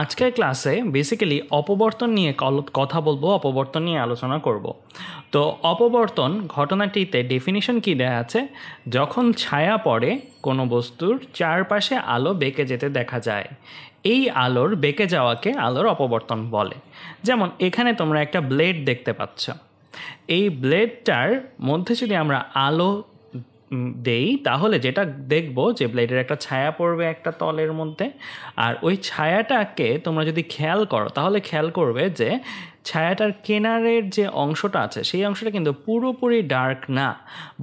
আজকের ক্লাসে বেসিক্যালি অপবর্তন নিয়ে কথা বলবো অপবর্তন নিয়ে আলোচনা করব তো অপবর্তন ঘটনাটিতে ডেফিনিশন কী দেয়া আছে যখন ছায়া পড়ে কোনো বস্তুর চারপাশে আলো বেঁকে যেতে দেখা যায় এই আলোর বেঁকে যাওয়াকে আলোর অপবর্তন বলে যেমন এখানে তোমরা একটা ব্লেড দেখতে পাচ্ছ এই ব্লেডটার মধ্যে যদি আমরা আলো দেই তাহলে যেটা দেখব যে ব্লেডের একটা ছায়া পড়বে একটা তলের মধ্যে আর ওই ছায়াটাকে তোমরা যদি খেয়াল করো তাহলে খেয়াল করবে যে ছায়াটার কেনারের যে অংশটা আছে সেই অংশটা কিন্তু পুরোপুরি ডার্ক না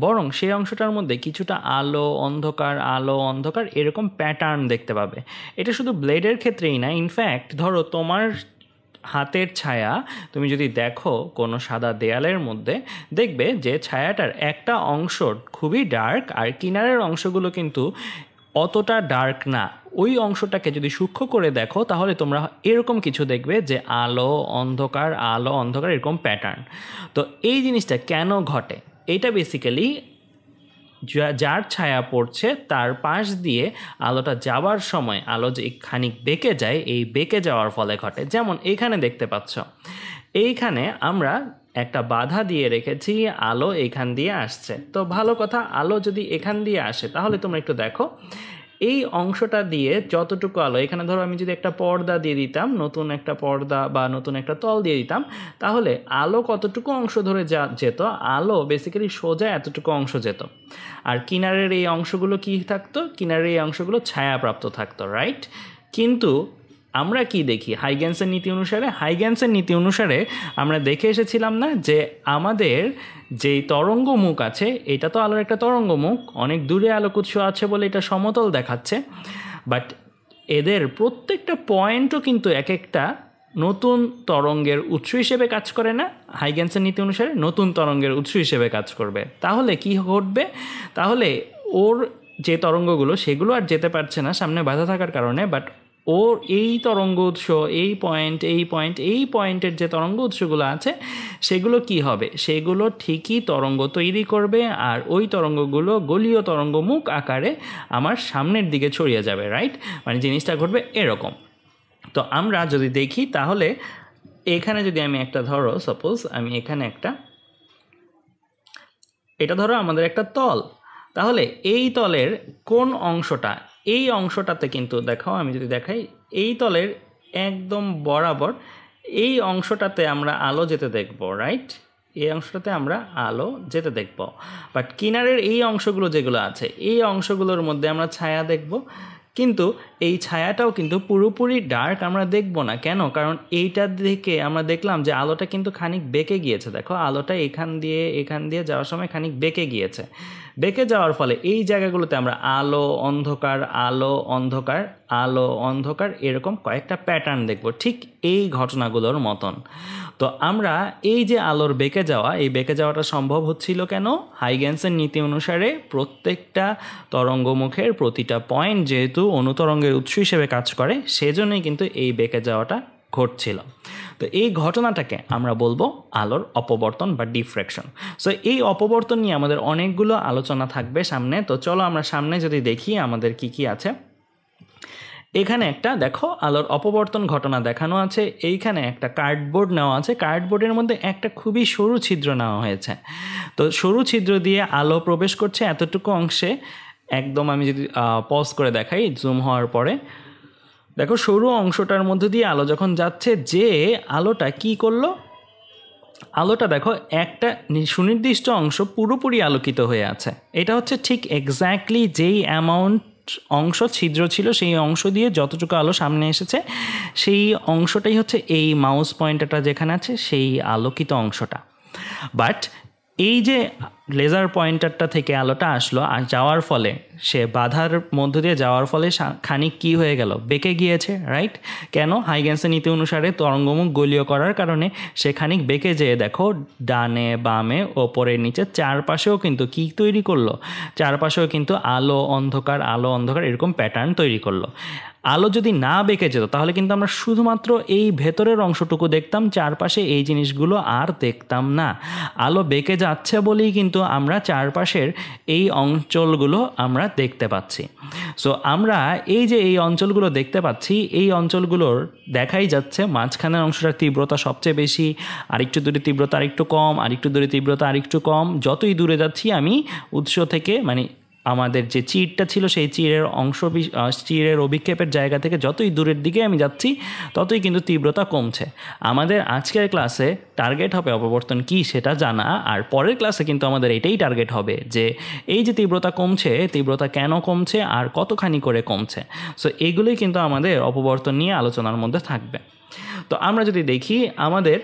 বরং সেই অংশটার মধ্যে কিছুটা আলো অন্ধকার আলো অন্ধকার এরকম প্যাটার্ন দেখতে পাবে এটা শুধু ব্লেডের ক্ষেত্রেই না ইনফ্যাক্ট ধরো তোমার হাতের ছায়া তুমি যদি দেখো কোনো সাদা দেয়ালের মধ্যে দেখবে যে ছায়াটার একটা অংশ খুবই ডার্ক আর কিনারের অংশগুলো কিন্তু অতটা ডার্ক না ওই অংশটাকে যদি সূক্ষ্ম করে দেখো তাহলে তোমরা এরকম কিছু দেখবে যে আলো অন্ধকার আলো অন্ধকার এরকম প্যাটার্ন তো এই জিনিসটা কেন ঘটে এটা বেসিক্যালি যার ছায়া পড়ছে তার পাশ দিয়ে আলোটা যাওয়ার সময় আলো যে খানিক বেঁকে যায় এই বেঁকে যাওয়ার ফলে ঘটে যেমন এখানে দেখতে পাচ্ছ এইখানে আমরা একটা বাধা দিয়ে রেখেছি আলো এখান দিয়ে আসছে তো ভালো কথা আলো যদি এখান দিয়ে আসে তাহলে তোমরা একটু দেখো এই অংশটা দিয়ে যতটুকু আলো এখানে ধরো আমি যদি একটা পর্দা দিয়ে দিতাম নতুন একটা পর্দা বা নতুন একটা তল দিয়ে দিতাম তাহলে আলো কতটুকু অংশ ধরে যা যেত আলো বেসিক্যালি সোজা এতটুকু অংশ যেত আর কিনারের এই অংশগুলো কি থাকতো কিনারের এই অংশগুলো ছায়াপ্রাপ্ত থাকতো রাইট কিন্তু আমরা কি দেখি হাইগ্যান্সের নীতি অনুসারে হাইগ্যান্সের নীতি অনুসারে আমরা দেখে এসেছিলাম না যে আমাদের যেই তরঙ্গ মুখ আছে এটা তো আলোর একটা তরঙ্গ মুখ অনেক দূরে আলোক উৎস আছে বলে এটা সমতল দেখাচ্ছে বাট এদের প্রত্যেকটা পয়েন্টও কিন্তু এক একটা নতুন তরঙ্গের উৎস হিসেবে কাজ করে না হাইগ্যান্সের নীতি অনুসারে নতুন তরঙ্গের উৎস হিসেবে কাজ করবে তাহলে কি ঘটবে তাহলে ওর যে তরঙ্গগুলো সেগুলো আর যেতে পারছে না সামনে বাধা থাকার কারণে বাট ওর এই তরঙ্গ উৎস এই পয়েন্ট এই পয়েন্ট এই পয়েন্টের যে তরঙ্গ উৎসগুলো আছে সেগুলো কি হবে সেগুলো ঠিকই তরঙ্গ তৈরি করবে আর ওই তরঙ্গগুলো গলীয় তরঙ্গ মুখ আকারে আমার সামনের দিকে ছড়িয়ে যাবে রাইট মানে জিনিসটা ঘটবে এরকম তো আমরা যদি দেখি তাহলে এখানে যদি আমি একটা ধরো সাপোজ আমি এখানে একটা এটা ধরো আমাদের একটা তল তাহলে এই তলের কোন অংশটা এই অংশটাতে কিন্তু দেখাও আমি যদি দেখাই এই তলের একদম বরাবর এই অংশটাতে আমরা আলো যেতে দেখব রাইট এই অংশটাতে আমরা আলো যেতে দেখব বাট কিনারের এই অংশগুলো যেগুলো আছে এই অংশগুলোর মধ্যে আমরা ছায়া দেখব কিন্তু এই ছায়াটাও কিন্তু পুরোপুরি ডার্ক আমরা দেখব না কেন কারণ এইটা দেখে আমরা দেখলাম যে আলোটা কিন্তু খানিক বেঁকে গিয়েছে দেখো আলোটা এখান দিয়ে এখান দিয়ে যাওয়ার সময় খানিক বেঁকে গিয়েছে বেঁকে যাওয়ার ফলে এই জায়গাগুলোতে আমরা আলো অন্ধকার আলো অন্ধকার আলো অন্ধকার এরকম কয়েকটা প্যাটার্ন দেখব ঠিক এই ঘটনাগুলোর মতন তো আমরা এই যে আলোর বেঁকে যাওয়া এই বেঁকে যাওয়াটা সম্ভব হচ্ছিল কেন হাইগেন্সের নীতি অনুসারে প্রত্যেকটা তরঙ্গমুখের প্রতিটা পয়েন্ট যেহেতু যেহেতু অনুতরঙ্গের উৎস হিসেবে কাজ করে সেজন্যই কিন্তু এই বেঁকে যাওয়াটা ঘটছিল তো এই ঘটনাটাকে আমরা বলবো আলোর অপবর্তন বা ডিফ্রেকশন সো এই অপবর্তন নিয়ে আমাদের অনেকগুলো আলোচনা থাকবে সামনে তো চলো আমরা সামনে যদি দেখি আমাদের কি কি আছে এখানে একটা দেখো আলোর অপবর্তন ঘটনা দেখানো আছে এইখানে একটা কার্ডবোর্ড নেওয়া আছে কার্ডবোর্ডের মধ্যে একটা খুবই সরু ছিদ্র নেওয়া হয়েছে তো সরু ছিদ্র দিয়ে আলো প্রবেশ করছে এতটুকু অংশে একদম আমি যদি পজ করে দেখাই জুম হওয়ার পরে দেখো সরু অংশটার মধ্যে দিয়ে আলো যখন যাচ্ছে যে আলোটা কি করলো আলোটা দেখো একটা সুনির্দিষ্ট অংশ পুরোপুরি আলোকিত হয়ে আছে এটা হচ্ছে ঠিক এক্স্যাক্টলি যেই অ্যামাউন্ট অংশ ছিদ্র ছিল সেই অংশ দিয়ে যতটুকু আলো সামনে এসেছে সেই অংশটাই হচ্ছে এই মাউস পয়েন্টটা যেখানে আছে সেই আলোকিত অংশটা বাট এই যে লেজার পয়েন্টারটা থেকে আলোটা আসলো আর যাওয়ার ফলে সে বাধার মধ্য দিয়ে যাওয়ার ফলে খানিক কি হয়ে গেল বেঁকে গিয়েছে রাইট কেন হাইগেন্সের নীতি অনুসারে তরঙ্গমুখ গলীয় করার কারণে সে খানিক বেঁকে যেয়ে দেখো ডানে বামে ওপরে নিচে চারপাশেও কিন্তু কি তৈরি করলো চারপাশেও কিন্তু আলো অন্ধকার আলো অন্ধকার এরকম প্যাটার্ন তৈরি করলো আলো যদি না বেঁকে যেত তাহলে কিন্তু আমরা শুধুমাত্র এই ভেতরের অংশটুকু দেখতাম চারপাশে এই জিনিসগুলো আর দেখতাম না আলো বেঁকে যাচ্ছে বলেই কিন্তু আমরা চারপাশের এই অঞ্চলগুলো আমরা দেখতে পাচ্ছি সো আমরা এই যে এই অঞ্চলগুলো দেখতে পাচ্ছি এই অঞ্চলগুলোর দেখাই যাচ্ছে মাঝখানের অংশটার তীব্রতা সবচেয়ে বেশি আরেকটু দূরে তীব্রতা আরেকটু কম আরেকটু দূরে তীব্রতা আরেকটু কম যতই দূরে যাচ্ছি আমি উৎস থেকে মানে আমাদের যে চিরটা ছিল সেই চিরের অংশ চিরের অভিক্ষেপের জায়গা থেকে যতই দূরের দিকে আমি যাচ্ছি ততই কিন্তু তীব্রতা কমছে আমাদের আজকের ক্লাসে টার্গেট হবে অপবর্তন কি সেটা জানা আর পরের ক্লাসে কিন্তু আমাদের এটাই টার্গেট হবে যে এই যে তীব্রতা কমছে তীব্রতা কেন কমছে আর কতখানি করে কমছে সো এগুলোই কিন্তু আমাদের অপবর্তন নিয়ে আলোচনার মধ্যে থাকবে তো আমরা যদি দেখি আমাদের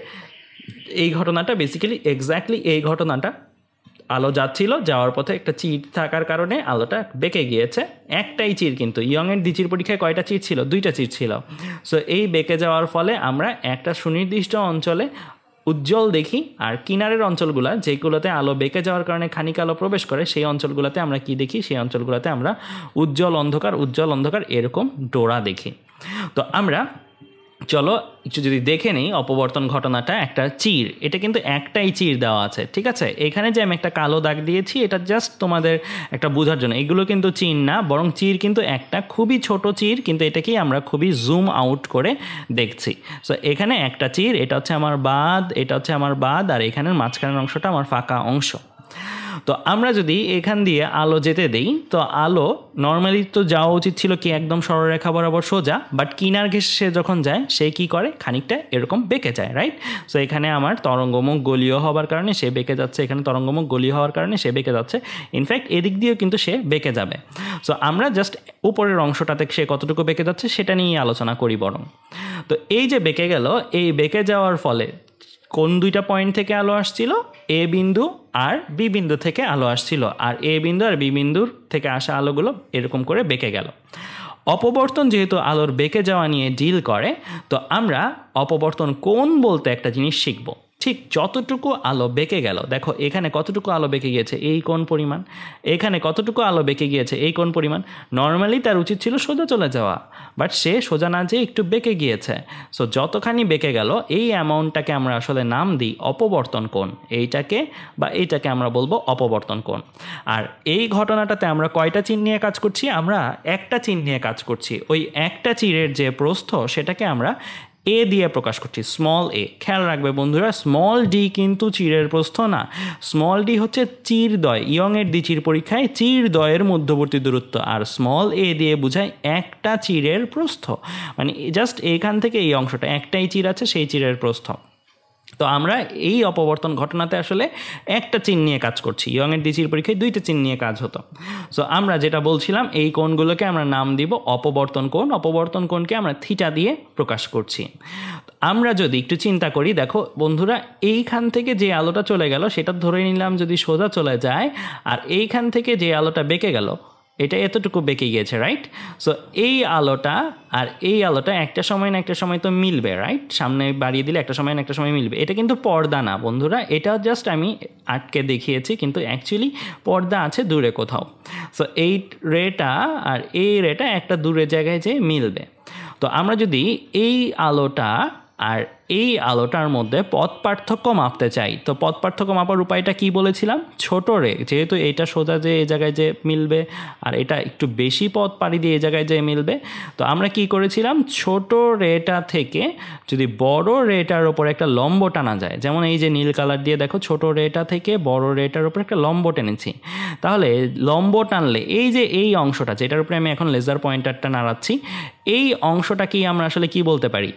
এই ঘটনাটা বেসিক্যালি এক্স্যাক্টলি এই ঘটনাটা আলো যাচ্ছিল যাওয়ার পথে একটা চির থাকার কারণে আলোটা বেঁকে গিয়েছে একটাই চির কিন্তু ইয়ংয়ের দ্বিচির পরীক্ষায় কয়টা চির ছিল দুইটা চির ছিল সো এই বেঁকে যাওয়ার ফলে আমরা একটা সুনির্দিষ্ট অঞ্চলে উজ্জ্বল দেখি আর কিনারের অঞ্চলগুলো যেগুলোতে আলো বেঁকে যাওয়ার কারণে খানিক আলো প্রবেশ করে সেই অঞ্চলগুলোতে আমরা কি দেখি সেই অঞ্চলগুলোতে আমরা উজ্জ্বল অন্ধকার উজ্জ্বল অন্ধকার এরকম ডোরা দেখি তো আমরা চলো একটু যদি দেখে নিই অপবর্তন ঘটনাটা একটা চির এটা কিন্তু একটাই চির দেওয়া আছে ঠিক আছে এখানে যে আমি একটা কালো দাগ দিয়েছি এটা জাস্ট তোমাদের একটা বোঝার জন্য এগুলো কিন্তু চির না বরং চির কিন্তু একটা খুবই ছোট চির কিন্তু এটাকেই আমরা খুবই জুম আউট করে দেখছি সো এখানে একটা চির এটা হচ্ছে আমার বাদ এটা হচ্ছে আমার বাদ আর এখানের মাঝখানের অংশটা আমার ফাঁকা অংশ তো আমরা যদি এখান দিয়ে আলো যেতে দেই তো আলো নর্মালি তো যাওয়া উচিত ছিল কি একদম সরলরেখা বরাবর সোজা বাট কিনার ঘেসে সে যখন যায় সে কি করে খানিকটা এরকম বেঁকে যায় রাইট সো এখানে আমার তরঙ্গমুখ গলীয় হওয়ার কারণে সে বেঁকে যাচ্ছে এখানে তরঙ্গমুখ গলীয় হওয়ার কারণে সে বেঁকে যাচ্ছে ইনফ্যাক্ট এদিক দিয়েও কিন্তু সে বেঁকে যাবে সো আমরা জাস্ট উপরের অংশটাতে সে কতটুকু বেঁকে যাচ্ছে সেটা নিয়ে আলোচনা করি বরং তো এই যে বেঁকে গেল এই বেঁকে যাওয়ার ফলে কোন দুইটা পয়েন্ট থেকে আলো আসছিল এ বিন্দু আর বি বিন্দু থেকে আলো আসছিল আর এ বিন্দু আর বি বিন্দুর থেকে আসা আলোগুলো এরকম করে বেঁকে গেল অপবর্তন যেহেতু আলোর বেঁকে যাওয়া নিয়ে ডিল করে তো আমরা অপবর্তন কোন বলতে একটা জিনিস শিখবো ঠিক যতটুকু আলো বেঁকে গেল দেখো এখানে কতটুকু আলো বেঁকে গিয়েছে এই কোন পরিমাণ এখানে কতটুকু আলো বেঁকে গিয়েছে এই কোন পরিমাণ নর্মালি তার উচিত ছিল সোজা চলে যাওয়া বাট সে সোজা না যেয়ে একটু বেঁকে গিয়েছে সো যতখানি বেঁকে গেল এই অ্যামাউন্টটাকে আমরা আসলে নাম দিই অপবর্তন কোণ এইটাকে বা এইটাকে আমরা বলবো অপবর্তন কোণ আর এই ঘটনাটাতে আমরা কয়টা চিন নিয়ে কাজ করছি আমরা একটা চিন নিয়ে কাজ করছি ওই একটা চিরের যে প্রস্থ সেটাকে আমরা এ দিয়ে প্রকাশ করছি স্মল এ খেয়াল রাখবে বন্ধুরা স্মল ডি কিন্তু চিরের প্রস্থ না স্মল ডি হচ্ছে চিরদয় ইয়ংয়ের চির পরীক্ষায় দয়ের মধ্যবর্তী দূরত্ব আর স্মল এ দিয়ে বোঝায় একটা চিরের প্রস্থ মানে জাস্ট এখান থেকে এই অংশটা একটাই চির আছে সেই চিরের প্রস্থ তো আমরা এই অপবর্তন ঘটনাতে আসলে একটা চিন নিয়ে কাজ করছি ইয়ংয়ের ডিসির পরীক্ষায় দুইটা চিন নিয়ে কাজ হতো সো আমরা যেটা বলছিলাম এই কোণগুলোকে আমরা নাম দিব অপবর্তন কোণ অপবর্তন কোণকে আমরা থিটা দিয়ে প্রকাশ করছি আমরা যদি একটু চিন্তা করি দেখো বন্ধুরা এইখান থেকে যে আলোটা চলে গেল সেটা ধরে নিলাম যদি সোজা চলে যায় আর এইখান থেকে যে আলোটা বেঁকে গেল এটা এতটুকু বেঁকে গিয়েছে রাইট সো এই আলোটা আর এই আলোটা একটা সময় না একটা সময় তো মিলবে রাইট সামনে বাড়িয়ে দিলে একটা সময় না একটা সময় মিলবে এটা কিন্তু পর্দা না বন্ধুরা এটা জাস্ট আমি আটকে দেখিয়েছি কিন্তু অ্যাকচুয়ালি পর্দা আছে দূরে কোথাও সো এই রেটা আর এই রেটা একটা দূরে জায়গায় যেয়ে মিলবে তো আমরা যদি এই আলোটা আর এই আলোটার মধ্যে পথ পার্থক্য মাপতে চাই তো পথ পার্থক্য মাপার উপায়টা কি বলেছিলাম ছোট রে যেহেতু এটা সোজা যে এই জায়গায় যে মিলবে আর এটা একটু বেশি পথ পাড়ি দিয়ে এই জায়গায় যে মিলবে তো আমরা কি করেছিলাম ছোট রেটা থেকে যদি বড় রেটার ওপর একটা লম্ব টানা যায় যেমন এই যে নীল কালার দিয়ে দেখো ছোট রেটা থেকে বড় রেটার ওপর একটা লম্ব টেনেছি তাহলে লম্ব টানলে এই যে এই অংশটা যেটার উপরে আমি এখন লেজার পয়েন্টারটা নাড়াচ্ছি এই অংশটাকেই আমরা আসলে কি বলতে পারি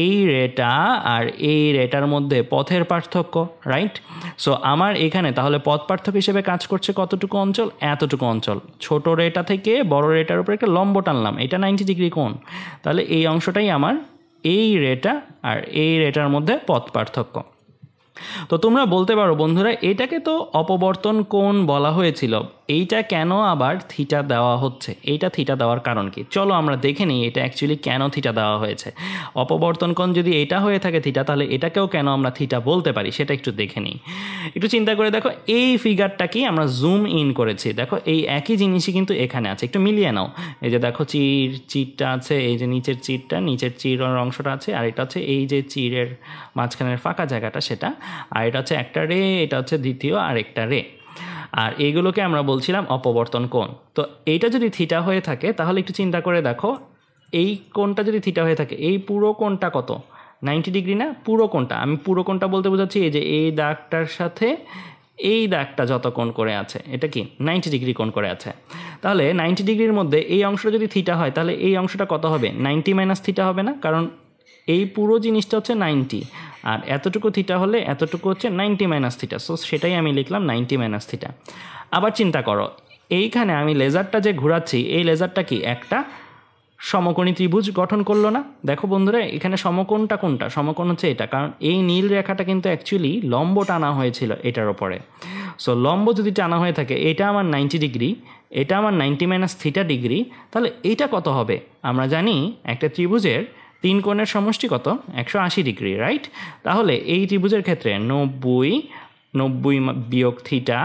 এই রেটা আর এই রেটার মধ্যে পথের পার্থক্য রাইট সো আমার এখানে তাহলে পথ পার্থক্য হিসেবে কাজ করছে কতটুকু অঞ্চল এতটুকু অঞ্চল ছোট রেটা থেকে বড় রেটার উপরে একটা লম্ব টানলাম এটা নাইনটি ডিগ্রি কোণ তাহলে এই অংশটাই আমার এই রেটা আর এই রেটার মধ্যে পথ পার্থক্য তো তোমরা বলতে পারো বন্ধুরা এটাকে তো অপবর্তন কোণ বলা হয়েছিল এইটা কেন আবার থিটা দেওয়া হচ্ছে এইটা থিটা দেওয়ার কারণ কি চলো আমরা দেখে নিই এটা অ্যাকচুয়ালি কেন থিটা দেওয়া হয়েছে অপবর্তন কোণ যদি এটা হয়ে থাকে থিটা তাহলে এটাকেও কেন আমরা থিটা বলতে পারি সেটা একটু দেখে নিই একটু চিন্তা করে দেখো এই ফিগারটাকেই আমরা জুম ইন করেছি দেখো এই একই জিনিসই কিন্তু এখানে আছে একটু মিলিয়ে নাও এই যে দেখো চির চিরটা আছে এই যে নিচের চিরটা নিচের চির অংশটা আছে আর এটা হচ্ছে এই যে চিরের মাঝখানের ফাঁকা জায়গাটা সেটা আর এটা হচ্ছে একটা রে এটা হচ্ছে দ্বিতীয় আর একটা রে আর এইগুলোকে আমরা বলছিলাম অপবর্তন কোণ তো এইটা যদি থিটা হয়ে থাকে তাহলে একটু চিন্তা করে দেখো এই কোণটা যদি থিটা হয়ে থাকে এই পুরো কোণটা কত নাইনটি ডিগ্রি না পুরো কোণটা আমি পুরো কোণটা বলতে বোঝাচ্ছি এই যে এই দাগটার সাথে এই দাগটা যত কোণ করে আছে এটা কি নাইনটি ডিগ্রি কোণ করে আছে তাহলে নাইনটি ডিগ্রির মধ্যে এই অংশটা যদি থিটা হয় তাহলে এই অংশটা কত হবে নাইনটি মাইনাস থিটা হবে না কারণ এই পুরো জিনিসটা হচ্ছে নাইনটি আর এতটুকু থিটা হলে এতটুকু হচ্ছে নাইনটি মাইনাস থিটা সো সেটাই আমি লিখলাম নাইনটি মাইনাস থিটা আবার চিন্তা করো এইখানে আমি লেজারটা যে ঘোরাচ্ছি এই লেজারটা কি একটা সমকোণী ত্রিভুজ গঠন করলো না দেখো বন্ধুরা এখানে সমকোণটা কোনটা সমকোণ হচ্ছে এটা কারণ এই নীল রেখাটা কিন্তু অ্যাকচুয়ালি লম্ব টানা হয়েছিল এটার ওপরে সো লম্ব যদি টানা হয়ে থাকে এটা আমার নাইনটি ডিগ্রি এটা আমার নাইনটি মাইনাস থিটা ডিগ্রি তাহলে এটা কত হবে আমরা জানি একটা ত্রিভুজের তিন কোণের সমষ্টি কত একশো আশি ডিগ্রি রাইট তাহলে এই ত্রিভুজের ক্ষেত্রে নব্বই নব্বই বিয়োগ থিটা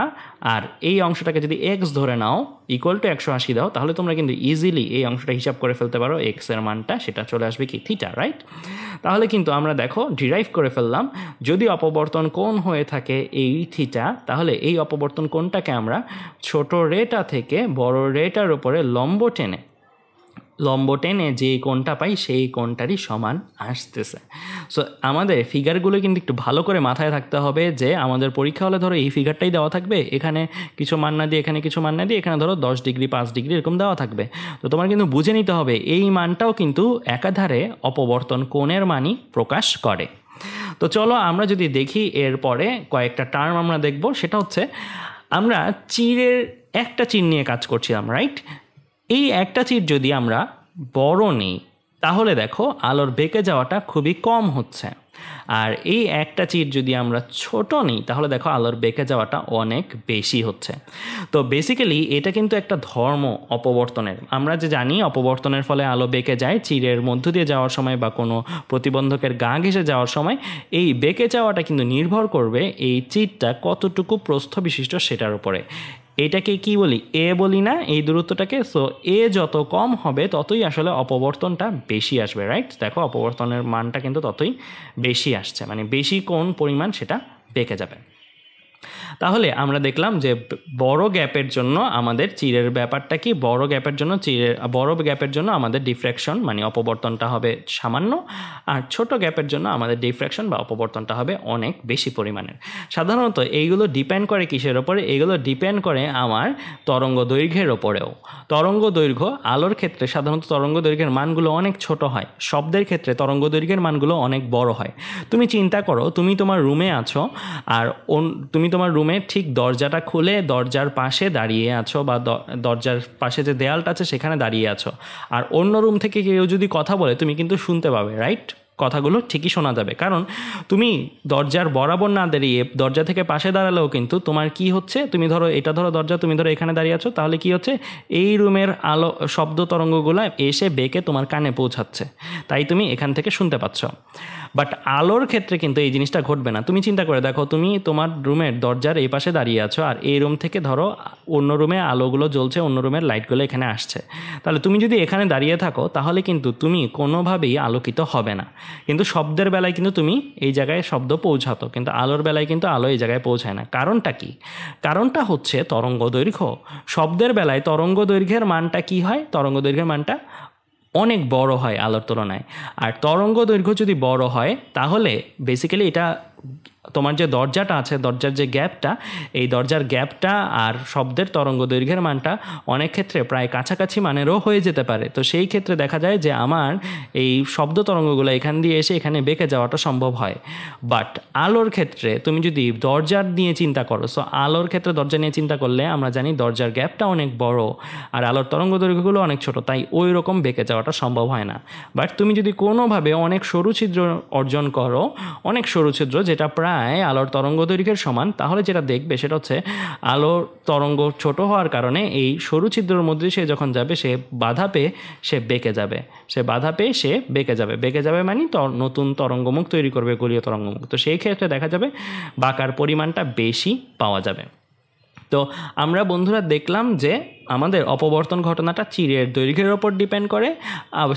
আর এই অংশটাকে যদি এক্স ধরে নাও ইকুয়াল টু একশো আশি দাও তাহলে তোমরা কিন্তু ইজিলি এই অংশটা হিসাব করে ফেলতে পারো এক্সের মানটা সেটা চলে আসবে কি থিটা রাইট তাহলে কিন্তু আমরা দেখো ডিরাইভ করে ফেললাম যদি অপবর্তন কোণ হয়ে থাকে এই থিটা তাহলে এই অপবর্তন কোণটাকে আমরা ছোট রেটা থেকে বড় রেটার উপরে লম্ব টেনে লম্ব টেনে যে কোণটা পাই সেই কোণটারই সমান আসতেছে সো আমাদের ফিগারগুলো কিন্তু একটু ভালো করে মাথায় থাকতে হবে যে আমাদের পরীক্ষা হলে ধরো এই ফিগারটাই দেওয়া থাকবে এখানে কিছু মান না দিয়ে এখানে কিছু মান না দিয়ে এখানে ধরো দশ ডিগ্রি পাঁচ ডিগ্রি এরকম দেওয়া থাকবে তো তোমার কিন্তু বুঝে নিতে হবে এই মানটাও কিন্তু একাধারে অপবর্তন কোণের মানই প্রকাশ করে তো চলো আমরা যদি দেখি এরপরে কয়েকটা টার্ম আমরা দেখব সেটা হচ্ছে আমরা চিরের একটা চিন নিয়ে কাজ করছিলাম রাইট এই একটা চিট যদি আমরা বড় নিই তাহলে দেখো আলোর বেঁকে যাওয়াটা খুবই কম হচ্ছে আর এই একটা চিট যদি আমরা ছোট নিই তাহলে দেখো আলোর বেঁকে যাওয়াটা অনেক বেশি হচ্ছে তো বেসিক্যালি এটা কিন্তু একটা ধর্ম অপবর্তনের আমরা যে জানি অপবর্তনের ফলে আলো বেঁকে যায় চিরের মধ্য দিয়ে যাওয়ার সময় বা কোনো প্রতিবন্ধকের গা ঘেসে যাওয়ার সময় এই বেঁকে যাওয়াটা কিন্তু নির্ভর করবে এই চিটটা কতটুকু প্রস্থ বিশিষ্ট সেটার উপরে এটাকে কি বলি এ বলি না এই দূরত্বটাকে সো এ যত কম হবে ততই আসলে অপবর্তনটা বেশি আসবে রাইট দেখো অপবর্তনের মানটা কিন্তু ততই বেশি আসছে মানে বেশি কোন পরিমাণ সেটা বেঁকে যাবে তাহলে আমরা দেখলাম যে বড় গ্যাপের জন্য আমাদের চিরের ব্যাপারটা কি বড় গ্যাপের জন্য চিরের বড় গ্যাপের জন্য আমাদের ডিফ্র্যাকশন মানে অপবর্তনটা হবে সামান্য আর ছোট গ্যাপের জন্য আমাদের ডিফ্র্যাকশন বা অপবর্তনটা হবে অনেক বেশি পরিমাণের সাধারণত এইগুলো ডিপেন্ড করে কিসের ওপরে এগুলো ডিপেন্ড করে আমার তরঙ্গ দৈর্ঘ্যের ওপরেও তরঙ্গ দৈর্ঘ্য আলোর ক্ষেত্রে সাধারণত তরঙ্গ দৈর্ঘ্যের মানগুলো অনেক ছোট হয় শব্দের ক্ষেত্রে তরঙ্গ দৈর্ঘ্যের মানগুলো অনেক বড় হয় তুমি চিন্তা করো তুমি তোমার রুমে আছো আর তুমি তোমার রুমে ঠিক দরজাটা খুলে দরজার পাশে দাঁড়িয়ে আছো বা দরজার পাশে যে দেয়ালটা আছে সেখানে দাঁড়িয়ে আছো আর অন্য রুম থেকে কেউ যদি কথা বলে তুমি কিন্তু শুনতে পাবে রাইট কথাগুলো ঠিকই শোনা যাবে কারণ তুমি দরজার বরাবর না দাঁড়িয়ে দরজা থেকে পাশে দাঁড়ালেও কিন্তু তোমার কি হচ্ছে তুমি ধরো এটা ধরো দরজা তুমি ধরো এখানে দাঁড়িয়ে আছো তাহলে কি হচ্ছে এই রুমের আলো শব্দ তরঙ্গগুলো এসে বেঁকে তোমার কানে পৌঁছাচ্ছে তাই তুমি এখান থেকে শুনতে পাচ্ছ বাট আলোর ক্ষেত্রে কিন্তু এই জিনিসটা ঘটবে না তুমি চিন্তা করে দেখো তুমি তোমার রুমের দরজার এই পাশে দাঁড়িয়ে আছো আর এই রুম থেকে ধরো অন্য রুমে আলোগুলো জ্বলছে অন্য রুমের লাইটগুলো এখানে আসছে তাহলে তুমি যদি এখানে দাঁড়িয়ে থাকো তাহলে কিন্তু তুমি কোনোভাবেই আলোকিত হবে না কিন্তু শব্দের বেলায় কিন্তু তুমি এই জায়গায় শব্দ পৌঁছাতো কিন্তু আলোর বেলায় কিন্তু আলো এই জায়গায় পৌঁছায় না কারণটা কি কারণটা হচ্ছে তরঙ্গ দৈর্ঘ্য শব্দের বেলায় তরঙ্গ দৈর্ঘ্যের মানটা কি হয় তরঙ্গ দৈর্ঘ্যের মানটা অনেক বড় হয় আলোর তুলনায় আর তরঙ্গ দৈর্ঘ্য যদি বড় হয় তাহলে বেসিক্যালি এটা তোমার যে দরজাটা আছে দরজার যে গ্যাপটা এই দরজার গ্যাপটা আর শব্দের তরঙ্গ দৈর্ঘ্যের মানটা অনেক ক্ষেত্রে প্রায় কাছাকাছি মানেরও হয়ে যেতে পারে তো সেই ক্ষেত্রে দেখা যায় যে আমার এই শব্দ তরঙ্গগুলো এখান দিয়ে এসে এখানে বেঁকে যাওয়াটা সম্ভব হয় বাট আলোর ক্ষেত্রে তুমি যদি দরজার নিয়ে চিন্তা করো সো আলোর ক্ষেত্রে দরজা নিয়ে চিন্তা করলে আমরা জানি দরজার গ্যাপটা অনেক বড় আর আলোর তরঙ্গ দৈর্ঘ্যগুলো অনেক ছোট তাই ওই রকম বেঁকে যাওয়াটা সম্ভব হয় না বাট তুমি যদি কোনোভাবে অনেক সরু ছিদ্র অর্জন করো অনেক সরু ছিদ্র যে যেটা প্রায় আলোর তরঙ্গ দৈর্ঘ্যের সমান তাহলে যেটা দেখবে সেটা হচ্ছে আলোর তরঙ্গ ছোট হওয়ার কারণে এই সরু ছিদ্রের মধ্যে সে যখন যাবে সে বাধা পেয়ে সে বেঁকে যাবে সে বাধা পেয়ে সে বেঁকে যাবে বেঁকে যাবে মানে নতুন তরঙ্গমুখ তৈরি করবে গলীয় তরঙ্গমুখ তো সেই ক্ষেত্রে দেখা যাবে বাঁকার পরিমাণটা বেশি পাওয়া যাবে তো আমরা বন্ধুরা দেখলাম যে আমাদের অপবর্তন ঘটনাটা চিরের দৈর্ঘ্যের ওপর ডিপেন্ড করে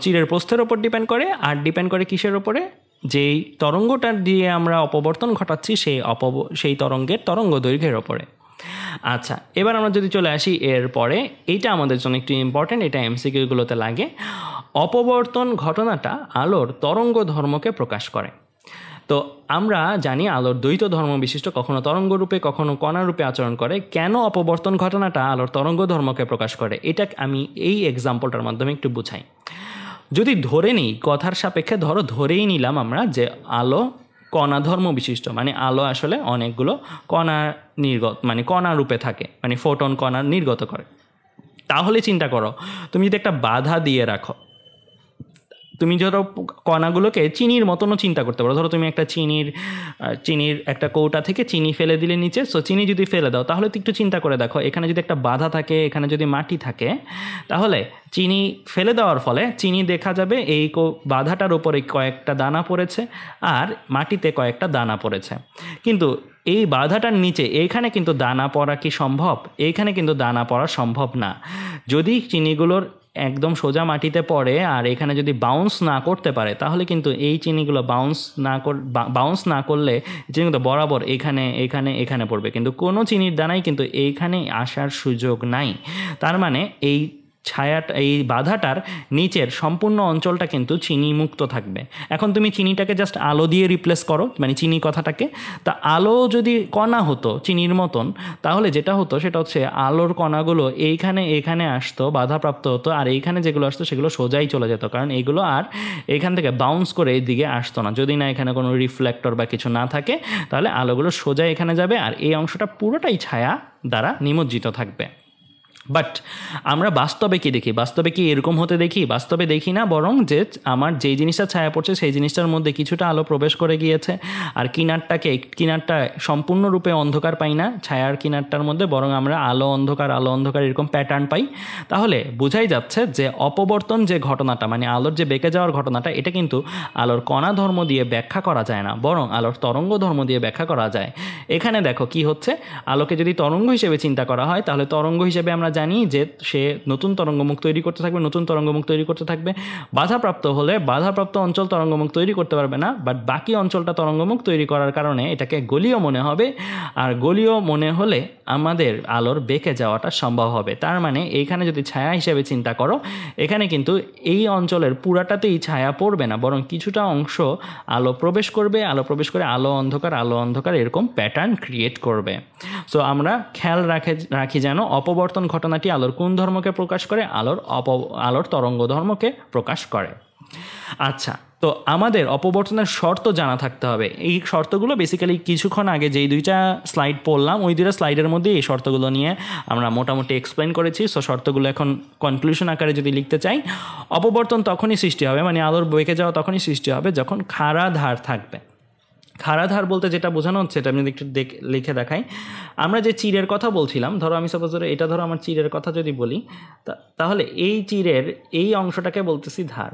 চিরের প্রস্থের ওপর ডিপেন্ড করে আর ডিপেন্ড করে কিসের ওপরে যেই তরঙ্গটা দিয়ে আমরা অপবর্তন ঘটাচ্ছি সেই অপব সেই তরঙ্গের তরঙ্গ দৈর্ঘ্যের ওপরে আচ্ছা এবার আমরা যদি চলে আসি এর পরে এইটা আমাদের জন্য একটু ইম্পর্টেন্ট এটা এমসিকিউগুলোতে লাগে অপবর্তন ঘটনাটা আলোর তরঙ্গ ধর্মকে প্রকাশ করে তো আমরা জানি আলোর দ্বৈত ধর্ম বিশিষ্ট কখনো তরঙ্গ রূপে কখনো কণা রূপে আচরণ করে কেন অপবর্তন ঘটনাটা আলোর তরঙ্গ ধর্মকে প্রকাশ করে এটা আমি এই এক্সাম্পলটার মাধ্যমে একটু বুঝাই যদি ধরে নিই কথার সাপেক্ষে ধরো ধরেই নিলাম আমরা যে আলো কণা ধর্ম বিশিষ্ট মানে আলো আসলে অনেকগুলো কণা নির্গত মানে কণা রূপে থাকে মানে ফোটন কণা নির্গত করে তাহলে চিন্তা করো তুমি যদি একটা বাধা দিয়ে রাখো তুমি ধরো কণাগুলোকে চিনির মতনও চিন্তা করতে পারো ধরো তুমি একটা চিনির চিনির একটা কৌটা থেকে চিনি ফেলে দিলে নিচে সো চিনি যদি ফেলে দাও তাহলে তো একটু চিন্তা করে দেখো এখানে যদি একটা বাধা থাকে এখানে যদি মাটি থাকে তাহলে চিনি ফেলে দেওয়ার ফলে চিনি দেখা যাবে এই বাধাটার উপরে কয়েকটা দানা পড়েছে আর মাটিতে কয়েকটা দানা পড়েছে কিন্তু এই বাধাটার নিচে এইখানে কিন্তু দানা পড়া কি সম্ভব এইখানে কিন্তু দানা পড়া সম্ভব না যদি চিনিগুলোর একদম সোজা মাটিতে পড়ে আর এখানে যদি বাউন্স না করতে পারে তাহলে কিন্তু এই চিনিগুলো বাউন্স না কর বাউন্স না করলে চিনিগুলো বরাবর এখানে এখানে এখানে পড়বে কিন্তু কোনো চিনির দানাই কিন্তু এইখানে আসার সুযোগ নাই তার মানে এই ছায়াটা এই বাধাটার নিচের সম্পূর্ণ অঞ্চলটা কিন্তু চিনি মুক্ত থাকবে এখন তুমি চিনিটাকে জাস্ট আলো দিয়ে রিপ্লেস করো মানে চিনি কথাটাকে তা আলো যদি কণা হতো চিনির মতন তাহলে যেটা হতো সেটা হচ্ছে আলোর কণাগুলো এইখানে এখানে আসতো বাধাপ্রাপ্ত হতো আর এইখানে যেগুলো আসতো সেগুলো সোজাই চলে যেত কারণ এগুলো আর এখান থেকে বাউন্স করে এই দিকে আসতো না যদি না এখানে কোনো রিফ্লেক্টর বা কিছু না থাকে তাহলে আলোগুলো সোজাই এখানে যাবে আর এই অংশটা পুরোটাই ছায়া দ্বারা নিমজ্জিত থাকবে বাট আমরা বাস্তবে কি দেখি বাস্তবে কি এরকম হতে দেখি বাস্তবে দেখি না বরং যে আমার যেই জিনিসটা ছায়া পড়ছে সেই জিনিসটার মধ্যে কিছুটা আলো প্রবেশ করে গিয়েছে আর কিনারটাকে কিনারটা সম্পূর্ণরূপে অন্ধকার পাই না ছায়ার কিনারটার মধ্যে বরং আমরা আলো অন্ধকার আলো অন্ধকার এরকম প্যাটার্ন পাই তাহলে বোঝাই যাচ্ছে যে অপবর্তন যে ঘটনাটা মানে আলোর যে বেঁকে যাওয়ার ঘটনাটা এটা কিন্তু আলোর কণা ধর্ম দিয়ে ব্যাখ্যা করা যায় না বরং আলোর তরঙ্গ ধর্ম দিয়ে ব্যাখ্যা করা যায় এখানে দেখো কি হচ্ছে আলোকে যদি তরঙ্গ হিসেবে চিন্তা করা হয় তাহলে তরঙ্গ হিসেবে আমরা জানি যে সে নতুন তরঙ্গমুখ তৈরি করতে থাকবে নতুন তরঙ্গমুখ তৈরি করতে থাকবে বাধাপ্রাপ্ত হলে বাধাপ্রাপ্ত অঞ্চল তরঙ্গমুখ তৈরি করতে পারবে না বাট বাকি অঞ্চলটা তরঙ্গমুখ তৈরি করার কারণে এটাকে গলীয় মনে হবে আর গলীয় মনে হলে আমাদের আলোর বেঁকে যাওয়াটা সম্ভব হবে তার মানে এইখানে যদি ছায়া হিসেবে চিন্তা করো এখানে কিন্তু এই অঞ্চলের পুরাটাতেই ছায়া পড়বে না বরং কিছুটা অংশ আলো প্রবেশ করবে আলো প্রবেশ করে আলো অন্ধকার আলো অন্ধকার এরকম প্যাটার্ন ক্রিয়েট করবে সো আমরা খেয়াল রাখে রাখি যেন অপবর্তন ঘটনা ঘটনাটি আলোর কোন ধর্মকে প্রকাশ করে আলোর অপ আলোর তরঙ্গ ধর্মকে প্রকাশ করে আচ্ছা তো আমাদের অপবর্তনের শর্ত জানা থাকতে হবে এই শর্তগুলো বেসিক্যালি কিছুক্ষণ আগে যেই দুইটা স্লাইড পড়লাম ওই দুইটা স্লাইডের মধ্যে এই শর্তগুলো নিয়ে আমরা মোটামুটি এক্সপ্লেন করেছি সো শর্তগুলো এখন কনক্লুশন আকারে যদি লিখতে চাই অপবর্তন তখনই সৃষ্টি হবে মানে আলোর বইকে যাওয়া তখনই সৃষ্টি হবে যখন খাড়া ধার থাকবে ধার বলতে যেটা বোঝানো হচ্ছে এটা আমি একটু লিখে দেখাই আমরা যে চিরের কথা বলছিলাম ধরো আমি সাপোজ ধরো এটা ধরো আমার চিরের কথা যদি বলি তাহলে এই চিরের এই অংশটাকে বলতেছি ধার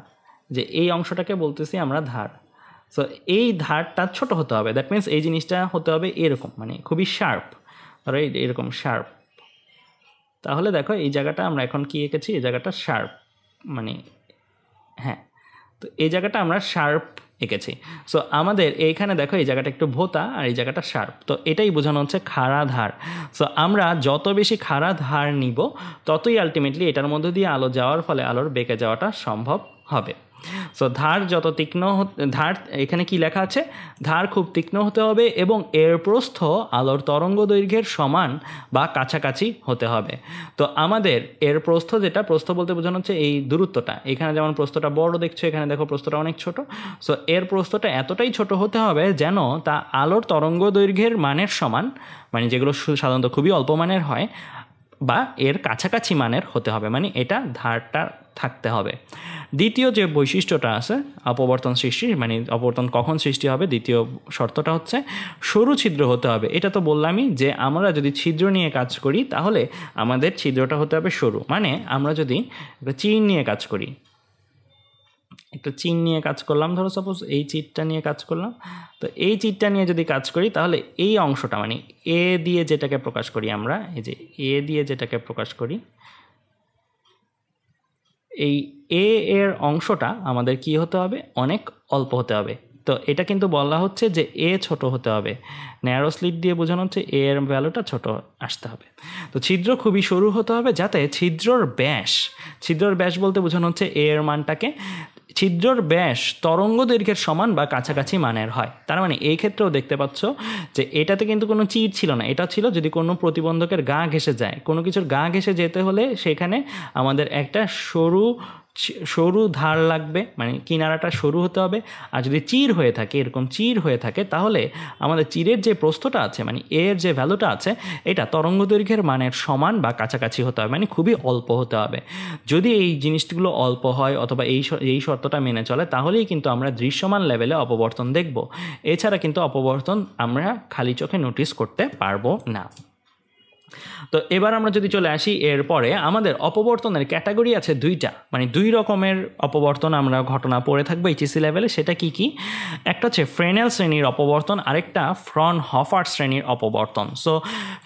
যে এই অংশটাকে বলতেছি আমরা ধার সো এই ধারটা ছোট হতে হবে দ্যাট মিন্স এই জিনিসটা হতে হবে এরকম মানে খুবই শার্প ধরো এরকম শার্প তাহলে দেখো এই জায়গাটা আমরা এখন কী এঁকেছি এই জায়গাটা শার্প মানে হ্যাঁ তো এই জায়গাটা আমরা শার্প এঁকেছি সো আমাদের এইখানে দেখো এই জায়গাটা একটু ভোতা আর এই জায়গাটা শার্প তো এটাই বোঝানো হচ্ছে খাড়া ধার সো আমরা যত বেশি খাড়া ধার নিব ততই আলটিমেটলি এটার মধ্যে দিয়ে আলো যাওয়ার ফলে আলোর বেঁকে যাওয়াটা সম্ভব হবে সো ধার যত তীক্ষ্ণ ধার এখানে কি লেখা আছে ধার খুব তীক্ষ্ণ হতে হবে এবং এর প্রস্থ আলোর তরঙ্গ দৈর্ঘ্যের সমান বা কাছাকাছি হতে হবে তো আমাদের এর প্রস্থ যেটা প্রস্থ বলতে বোঝানো হচ্ছে এই দূরত্বটা এখানে যেমন প্রস্থটা বড় দেখছো এখানে দেখো প্রস্থটা অনেক ছোট সো এর প্রস্থটা এতটাই ছোট হতে হবে যেন তা আলোর তরঙ্গ দৈর্ঘ্যের মানের সমান মানে যেগুলো সাধারণত খুবই অল্প মানের হয় বা এর কাছাকাছি মানের হতে হবে মানে এটা ধারটা থাকতে হবে দ্বিতীয় যে বৈশিষ্ট্যটা আছে অপবর্তন সৃষ্টি মানে অপবর্তন কখন সৃষ্টি হবে দ্বিতীয় শর্তটা হচ্ছে সরু ছিদ্র হতে হবে এটা তো বললামই যে আমরা যদি ছিদ্র নিয়ে কাজ করি তাহলে আমাদের ছিদ্রটা হতে হবে সরু মানে আমরা যদি চিন নিয়ে কাজ করি একটা চিন নিয়ে কাজ করলাম ধরো সাপোজ এই চিটটা নিয়ে কাজ করলাম তো এই চিটটা নিয়ে যদি কাজ করি তাহলে এই অংশটা মানে এ দিয়ে যেটাকে প্রকাশ করি আমরা এই যে এ দিয়ে যেটাকে প্রকাশ করি এই এ এর অংশটা আমাদের কি হতে হবে অনেক অল্প হতে হবে তো এটা কিন্তু বলা হচ্ছে যে এ ছোট হতে হবে ন্যারো স্লিপ দিয়ে বোঝানো হচ্ছে এ এর ভ্যালুটা ছোট আসতে হবে তো ছিদ্র খুবই সরু হতে হবে যাতে ছিদ্রর ব্যাস ছিদ্রর ব্যাস বলতে বোঝানো হচ্ছে এ এর মানটাকে ছিদ্রর ব্যাস তরঙ্গ দৈর্ঘ্যের সমান বা কাছাকাছি মানের হয় তার মানে এই ক্ষেত্রেও দেখতে পাচ্ছ যে এটাতে কিন্তু কোনো চির ছিল না এটা ছিল যদি কোনো প্রতিবন্ধকের গা ঘেসে যায় কোনো কিছুর গা ঘেসে যেতে হলে সেখানে আমাদের একটা সরু সরু ধার লাগবে মানে কিনারাটা সরু হতে হবে আর যদি চির হয়ে থাকে এরকম চির হয়ে থাকে তাহলে আমাদের চিরের যে প্রস্থটা আছে মানে এর যে ভ্যালুটা আছে এটা তরঙ্গ দৈর্ঘ্যের মানের সমান বা কাছাকাছি হতে হবে মানে খুবই অল্প হতে হবে যদি এই জিনিসগুলো অল্প হয় অথবা এই এই শর্তটা মেনে চলে তাহলেই কিন্তু আমরা দৃশ্যমান লেভেলে অপবর্তন দেখব এছাড়া কিন্তু অপবর্তন আমরা খালি চোখে নোটিস করতে পারবো না তো এবার আমরা যদি চলে আসি এরপরে আমাদের অপবর্তনের ক্যাটাগরি আছে দুইটা মানে দুই রকমের অপবর্তন আমরা ঘটনা পড়ে থাকবো এইচএসি লেভেলে সেটা কি কি একটা হচ্ছে ফ্রেনেল শ্রেণীর অপবর্তন আরেকটা ফ্রন হফার শ্রেণীর অপবর্তন সো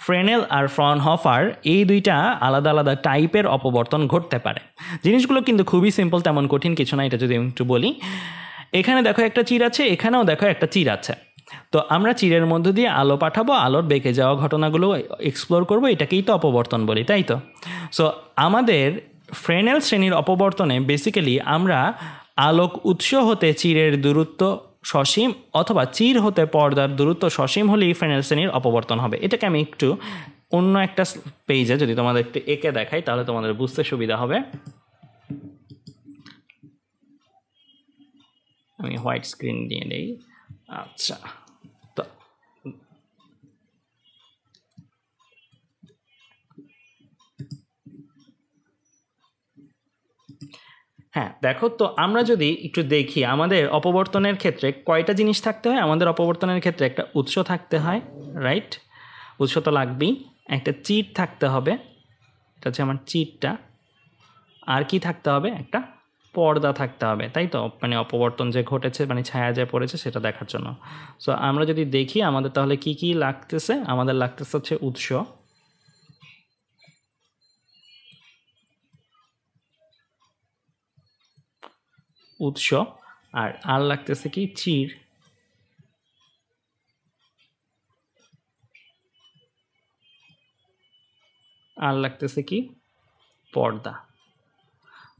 ফ্রেনেল আর ফ্রন হফার এই দুইটা আলাদা আলাদা টাইপের অপবর্তন ঘটতে পারে জিনিসগুলো কিন্তু খুবই সিম্পল তেমন কঠিন কিছু না এটা যদি একটু বলি এখানে দেখো একটা চির আছে এখানেও দেখো একটা চির আছে তো আমরা চিরের মধ্য দিয়ে আলো পাঠাবো আলোর বেঁকে যাওয়া ঘটনাগুলো এক্সপ্লোর করব এটাকেই তো অপবর্তন বলি তাই তো সো আমাদের ফ্রেনেল শ্রেণীর অপবর্তনে বেসিক্যালি আমরা আলোক উৎস হতে চিরের দূরত্ব সসীম অথবা চির হতে পর্দার দূরত্ব সসীম হলেই ফ্রেনেল শ্রেণীর অপবর্তন হবে এটাকে আমি একটু অন্য একটা পেজে যদি তোমাদের একটু এঁকে দেখাই তাহলে তোমাদের বুঝতে সুবিধা হবে আমি হোয়াইট স্ক্রিন দিয়ে দিই আচ্ছা হ্যাঁ দেখো তো আমরা যদি একটু দেখি আমাদের অপবর্তনের ক্ষেত্রে কয়টা জিনিস থাকতে হয় আমাদের অপবর্তনের ক্ষেত্রে একটা উৎস থাকতে হয় রাইট উৎস তো লাগবেই একটা চিট থাকতে হবে এটা হচ্ছে আমার চিটটা আর কি থাকতে হবে একটা পর্দা থাকতে হবে তাই তো মানে অপবর্তন যে ঘটেছে মানে ছায়া যে পড়েছে সেটা দেখার জন্য সো আমরা যদি দেখি আমাদের তাহলে কি কি লাগতেছে আমাদের লাগতেছে হচ্ছে উৎস উৎস আর আর লাগতেছে কি চির আর লাগতেছে কি পর্দা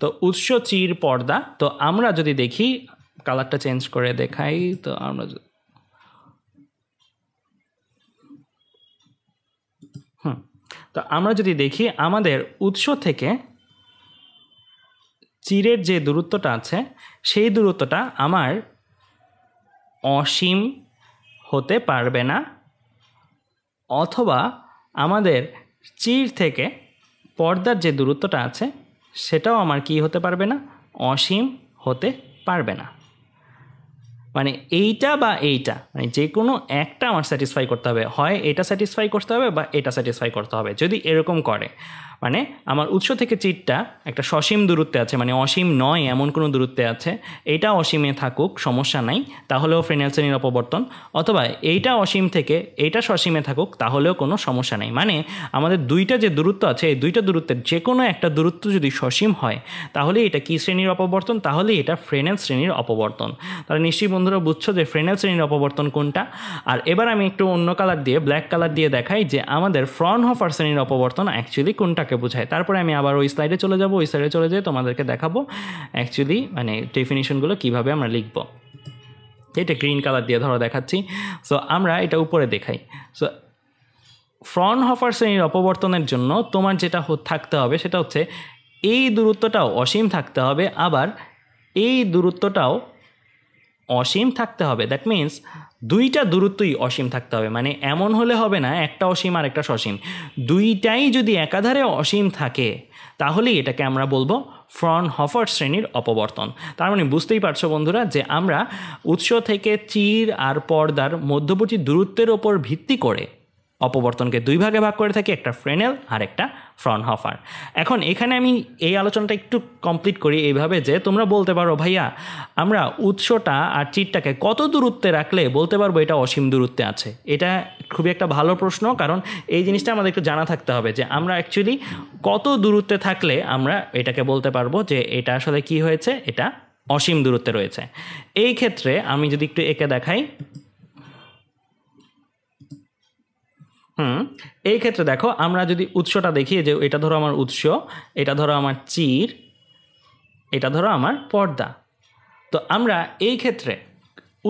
তো উৎস চির পর্দা তো আমরা যদি দেখি কালারটা চেঞ্জ করে দেখাই তো আমরা হুম তো আমরা যদি দেখি আমাদের উৎস থেকে চিরের যে দূরত্বটা আছে সেই দূরত্বটা আমার অসীম হতে পারবে না অথবা আমাদের চির থেকে পর্দার যে দূরত্বটা আছে সেটাও আমার কি হতে পারবে না অসীম হতে পারবে না মানে এইটা বা এইটা মানে যে কোনো একটা আমার স্যাটিসফাই করতে হবে হয় এটা স্যাটিসফাই করতে হবে বা এটা স্যাটিসফাই করতে হবে যদি এরকম করে মানে আমার উৎস থেকে চিটটা একটা সসীম দূরত্বে আছে মানে অসীম নয় এমন কোনো দূরত্বে আছে এটা অসীমে থাকুক সমস্যা নাই তাহলেও ফ্রেনেল শ্রেণীর অপবর্তন অথবা এইটা অসীম থেকে এইটা সসীমে থাকুক তাহলেও কোনো সমস্যা নাই মানে আমাদের দুইটা যে দূরত্ব আছে এই দুইটা দূরত্বের যে কোনো একটা দূরত্ব যদি সসীম হয় তাহলে এটা কী শ্রেণীর অপবর্তন তাহলে এটা ফ্রেনেল শ্রেণীর অপবর্তন তাহলে নিশ্চয়ই বন্ধুরা বুঝছো যে ফ্রেনেল শ্রেণীর অপবর্তন কোনটা আর এবার আমি একটু অন্য কালার দিয়ে ব্ল্যাক কালার দিয়ে দেখাই যে আমাদের হফার শ্রেণীর অপবর্তন অ্যাকচুয়ালি কোনটা কাকে বোঝায় তারপরে আমি আবার ওই স্লাইডে চলে যাব ওই স্লাইডে চলে যেয়ে তোমাদেরকে দেখাবো অ্যাকচুয়ালি মানে ডেফিনিশনগুলো কীভাবে আমরা লিখবো এটা গ্রিন কালার দিয়ে ধরো দেখাচ্ছি সো আমরা এটা উপরে দেখাই সো ফ্রন্ট হফার শ্রেণীর অপবর্তনের জন্য তোমার যেটা থাকতে হবে সেটা হচ্ছে এই দূরত্বটাও অসীম থাকতে হবে আবার এই দূরত্বটাও অসীম থাকতে হবে দ্যাট মিন্স দুইটা দূরত্বই অসীম থাকতে হবে মানে এমন হলে হবে না একটা অসীম আর একটা সসীম দুইটাই যদি একাধারে অসীম থাকে তাহলেই এটাকে আমরা বলবো ফ্রন হফার শ্রেণীর অপবর্তন তার মানে বুঝতেই পারছো বন্ধুরা যে আমরা উৎস থেকে চির আর পর্দার মধ্যবর্তী দূরত্বের ওপর ভিত্তি করে অপবর্তনকে দুই ভাগে ভাগ করে থাকি একটা ফ্রেনেল আর একটা হফার এখন এখানে আমি এই আলোচনাটা একটু কমপ্লিট করি এইভাবে যে তোমরা বলতে পারো ভাইয়া আমরা উৎসটা আর চিটটাকে কত দূরত্বে রাখলে বলতে পারবো এটা অসীম দূরত্বে আছে এটা খুবই একটা ভালো প্রশ্ন কারণ এই জিনিসটা আমাদের একটু জানা থাকতে হবে যে আমরা অ্যাকচুয়ালি কত দূরত্বে থাকলে আমরা এটাকে বলতে পারবো যে এটা আসলে কি হয়েছে এটা অসীম দূরত্বে রয়েছে এই ক্ষেত্রে আমি যদি একটু একে দেখাই হুম এই ক্ষেত্রে দেখো আমরা যদি উৎসটা দেখি যে এটা ধরো আমার উৎস এটা ধরো আমার চির এটা ধরো আমার পর্দা তো আমরা এই ক্ষেত্রে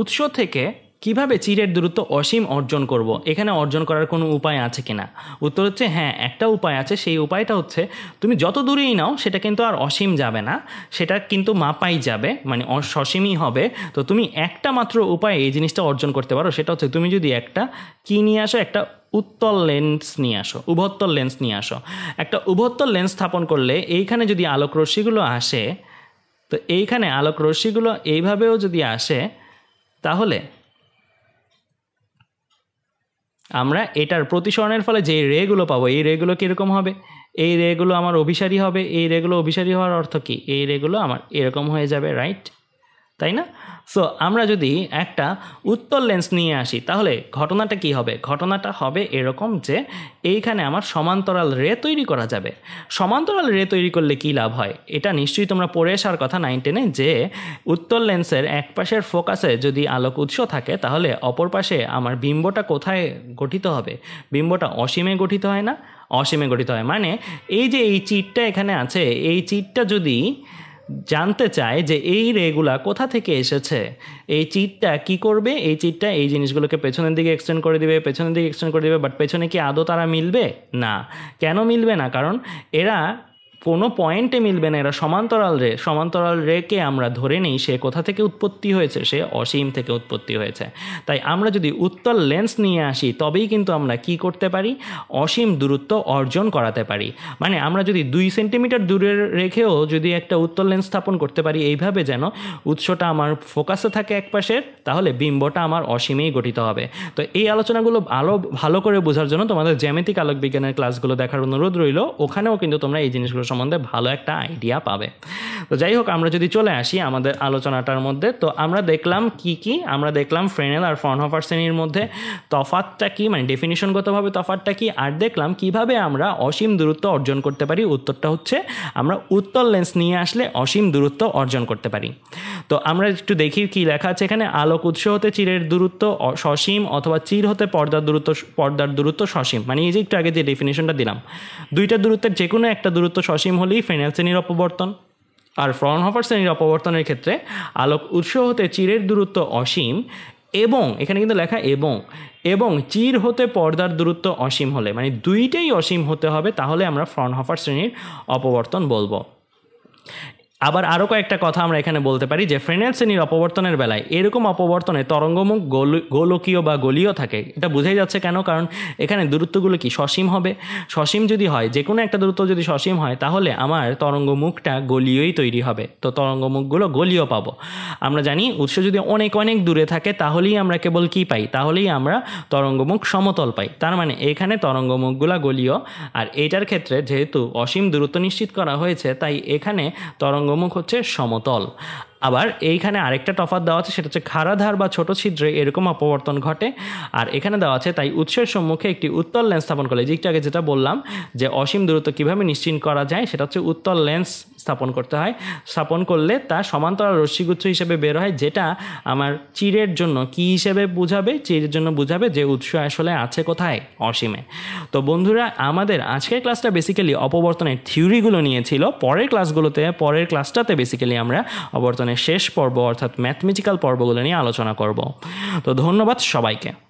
উৎস থেকে কিভাবে চিরের দূরত্ব অসীম অর্জন করব এখানে অর্জন করার কোনো উপায় আছে কি না উত্তর হচ্ছে হ্যাঁ একটা উপায় আছে সেই উপায়টা হচ্ছে তুমি যত দূরেই নাও সেটা কিন্তু আর অসীম যাবে না সেটা কিন্তু মাপাই যাবে মানে অসীমই হবে তো তুমি একটা মাত্র উপায়ে এই জিনিসটা অর্জন করতে পারো সেটা হচ্ছে তুমি যদি একটা কি নিয়ে আসো একটা উত্তল লেন্স নিয়ে আসো উভত্তল লেন্স নিয়ে আসো একটা উভত্তল লেন্স স্থাপন করলে এইখানে যদি আলোকরশ্মিগুলো আসে তো এইখানে আলোকরশ্মিগুলো এইভাবেও যদি আসে তাহলে আমরা এটার প্রতিসরণের ফলে যে রেগুলো পাবো এই রেগুলো কীরকম হবে এই রেগুলো আমার অভিসারী হবে এই রেগুলো অভিসারী হওয়ার অর্থ কী এই রেগুলো আমার এরকম হয়ে যাবে রাইট তাই না সো আমরা যদি একটা উত্তর লেন্স নিয়ে আসি তাহলে ঘটনাটা কি হবে ঘটনাটা হবে এরকম যে এইখানে আমার সমান্তরাল রে তৈরি করা যাবে সমান্তরাল রে তৈরি করলে কি লাভ হয় এটা নিশ্চয়ই তোমরা পড়ে আসার কথা নাইন টেনে যে উত্তর লেন্সের এক পাশের ফোকাসে যদি আলোক উৎস থাকে তাহলে অপর পাশে আমার বিম্বটা কোথায় গঠিত হবে বিম্বটা অসীমে গঠিত হয় না অসীমে গঠিত হয় মানে এই যে এই চিটটা এখানে আছে এই চিটটা যদি জানতে চায় যে এই রেগুলা কোথা থেকে এসেছে এই চিটটা কি করবে এই চিটটা এই জিনিসগুলোকে পেছনের দিকে এক্সটেন্ড করে দিবে পেছনের দিকে এক্সটেন্ড করে দিবে বাট পেছনে কি আদৌ তারা মিলবে না কেন মিলবে না কারণ এরা কোনো পয়েন্টে মিলবে না এরা সমান্তরাল রে সমান্তরাল রেকে আমরা ধরে নিই সে কোথা থেকে উৎপত্তি হয়েছে সে অসীম থেকে উৎপত্তি হয়েছে তাই আমরা যদি উত্তর লেন্স নিয়ে আসি তবেই কিন্তু আমরা কি করতে পারি অসীম দূরত্ব অর্জন করাতে পারি মানে আমরা যদি দুই সেন্টিমিটার দূরে রেখেও যদি একটা উত্তর লেন্স স্থাপন করতে পারি এইভাবে যেন উৎসটা আমার ফোকাসে থাকে একপাশের তাহলে বিম্বটা আমার অসীমেই গঠিত হবে তো এই আলোচনাগুলো আলো ভালো করে বোঝার জন্য তোমাদের জ্যামিতিক আলোকবিজ্ঞানের ক্লাসগুলো দেখার অনুরোধ রইল ওখানেও কিন্তু তোমরা এই জিনিসগুলো সম্বন্ধে ভালো একটা আইডিয়া পাবে তো যাই হোক আমরা যদি চলে আসি আমাদের আলোচনাটার মধ্যে তো আমরা দেখলাম কি কি আমরা দেখলাম ফ্রেনেল আর ফর্নহফার শ্রেণীর মধ্যে তফাতটা কি মানে ডেফিনিশনগতভাবে তফাতটা কি আর দেখলাম কিভাবে আমরা অসীম দূরত্ব অর্জন করতে পারি উত্তরটা হচ্ছে আমরা উত্তর লেন্স নিয়ে আসলে অসীম দূরত্ব অর্জন করতে পারি তো আমরা একটু দেখি কি লেখা আছে এখানে আলোক উৎস হতে চিরের দূরত্ব সসীম অথবা চির হতে পর্দার দূরত্ব পর্দার দূরত্ব সসীম মানে এই যে একটু আগে যে ডেফিনেশনটা দিলাম দুইটা দূরত্বের যে কোনো একটা দূরত্ব সসীম অসীম হলেই ফেনেল শ্রেণীর অপবর্তন আর ফ্রনহফার শ্রেণীর অপবর্তনের ক্ষেত্রে আলোক উৎস হতে চিরের দূরত্ব অসীম এবং এখানে কিন্তু লেখা এবং এবং চির হতে পর্দার দূরত্ব অসীম হলে মানে দুইটাই অসীম হতে হবে তাহলে আমরা ফ্রনহফার শ্রেণীর অপবর্তন বলবো আবার আরও কয়েকটা কথা আমরা এখানে বলতে পারি যে ফ্রেনেল শ্রেণীর অপবর্তনের বেলায় এরকম অপবর্তনে তরঙ্গমুখ গোল গোলকীয় বা গলীয় থাকে এটা বোঝাই যাচ্ছে কেন কারণ এখানে দূরত্বগুলো কি সসীম হবে সসীম যদি হয় যে কোনো একটা দূরত্ব যদি সসীম হয় তাহলে আমার তরঙ্গমুখটা গলীয়ই তৈরি হবে তো তরঙ্গমুখগুলো গলীয় পাবো আমরা জানি উৎস যদি অনেক অনেক দূরে থাকে তাহলেই আমরা কেবল কি পাই তাহলেই আমরা তরঙ্গমুখ সমতল পাই তার মানে এখানে তরঙ্গমুখগুলো গলীয় আর এটার ক্ষেত্রে যেহেতু অসীম দূরত্ব নিশ্চিত করা হয়েছে তাই এখানে তরঙ্গ সঙ্গমুখ হচ্ছে সমতল আবার এইখানে আরেকটা টফার দেওয়া আছে সেটা হচ্ছে খারাধার বা ছোট ছিদ্রে এরকম অপবর্তন ঘটে আর এখানে দেওয়া আছে তাই উৎসের সম্মুখে একটি উত্তল লেন্স স্থাপন করলে দিকটা আগে যেটা বললাম যে অসীম দূরত্ব কীভাবে নিশ্চিত করা যায় সেটা হচ্ছে উত্তল লেন্স স্থাপন করতে হয় স্থাপন করলে তা সমান্তরাল রশ্মিগুচ্ছ হিসেবে বের হয় যেটা আমার চিরের জন্য কি হিসেবে বুঝাবে চিরের জন্য বুঝাবে যে উৎস আসলে আছে কোথায় অসীমে তো বন্ধুরা আমাদের আজকের ক্লাসটা বেসিক্যালি অপবর্তনের থিওরিগুলো নিয়েছিল পরের ক্লাসগুলোতে পরের ক্লাসটাতে বেসিক্যালি আমরা অবর্তনের শেষ পর্ব অর্থাৎ ম্যাথমেটিক্যাল পর্বগুলো নিয়ে আলোচনা করব তো ধন্যবাদ সবাইকে